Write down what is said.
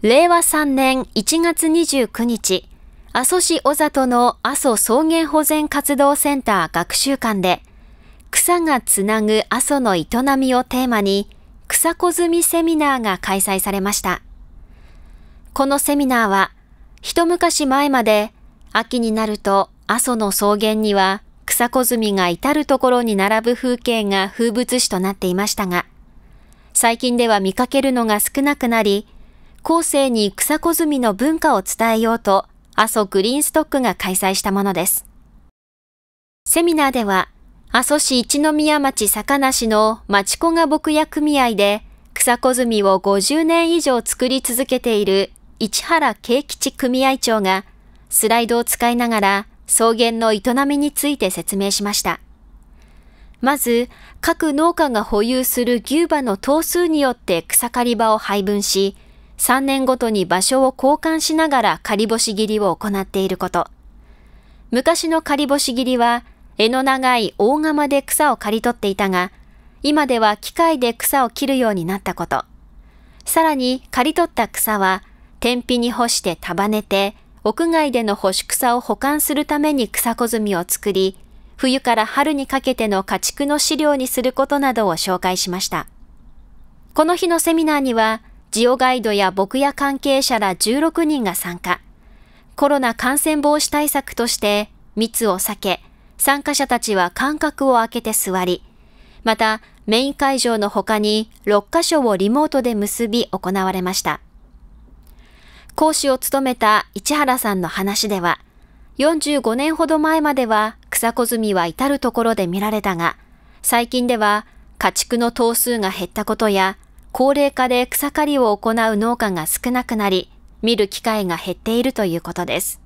令和3年1月29日、阿蘇市小里の阿蘇草原保全活動センター学習館で、草がつなぐ阿蘇の営みをテーマに、草小積みセミナーが開催されました。このセミナーは、一昔前まで、秋になると阿蘇の草原には草小積みが至るところに並ぶ風景が風物詩となっていましたが、最近では見かけるのが少なくなり、後世に草小積みの文化を伝えようと、阿蘇グリーンストックが開催したものです。セミナーでは、阿蘇市一宮町坂梨の町子が牧屋組合で、草小積みを50年以上作り続けている市原慶吉組合長が、スライドを使いながら草原の営みについて説明しました。まず、各農家が保有する牛馬の頭数によって草刈り場を配分し、3年ごとに場所を交換しながら仮干し切りを行っていること。昔の仮干し切りは、柄の長い大釜で草を刈り取っていたが、今では機械で草を切るようになったこと。さらに刈り取った草は、天日に干して束ねて、屋外での干し草を保管するために草小炭を作り、冬から春にかけての家畜の飼料にすることなどを紹介しました。この日のセミナーには、ジオガイドや牧野関係者ら16人が参加。コロナ感染防止対策として密を避け、参加者たちは間隔を空けて座り、またメイン会場の他に6カ所をリモートで結び行われました。講師を務めた市原さんの話では、45年ほど前までは草小摘みは至るところで見られたが、最近では家畜の頭数が減ったことや高齢化で草刈りを行う農家が少なくなり、見る機会が減っているということです。